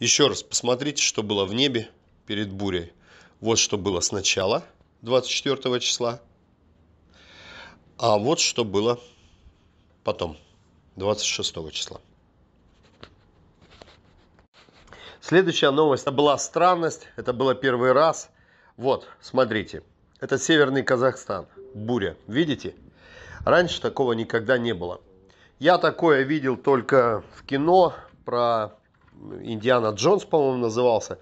Еще раз посмотрите, что было в небе перед бурей. Вот что было сначала, 24 числа, а вот что было потом, 26 числа. Следующая новость. Это была странность, это было первый раз. Вот, смотрите, это северный Казахстан, буря, видите? Раньше такого никогда не было. Я такое видел только в кино про Индиана Джонс, по-моему, назывался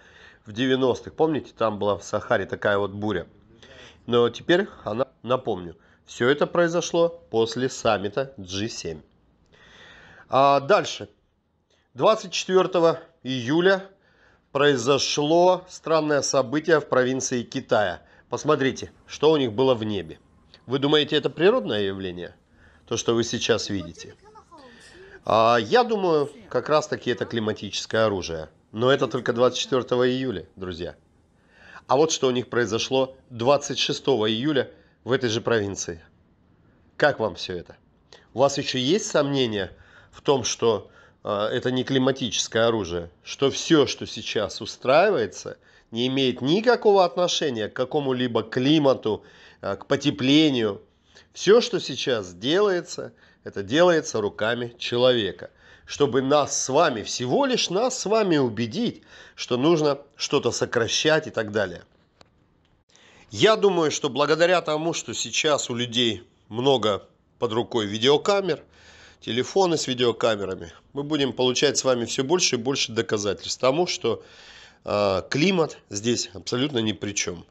в 90-х. Помните, там была в Сахаре такая вот буря. Но теперь она, напомню, все это произошло после саммита G7. А дальше. 24 июля произошло странное событие в провинции Китая. Посмотрите, что у них было в небе. Вы думаете, это природное явление? То, что вы сейчас видите. А, я думаю, как раз таки это климатическое оружие. Но это только 24 июля, друзья. А вот что у них произошло 26 июля в этой же провинции. Как вам все это? У вас еще есть сомнения в том, что э, это не климатическое оружие, что все, что сейчас устраивается, не имеет никакого отношения к какому-либо климату, э, к потеплению, все, что сейчас делается, это делается руками человека, чтобы нас с вами, всего лишь нас с вами убедить, что нужно что-то сокращать и так далее. Я думаю, что благодаря тому, что сейчас у людей много под рукой видеокамер, телефоны с видеокамерами, мы будем получать с вами все больше и больше доказательств тому, что э, климат здесь абсолютно ни при чем.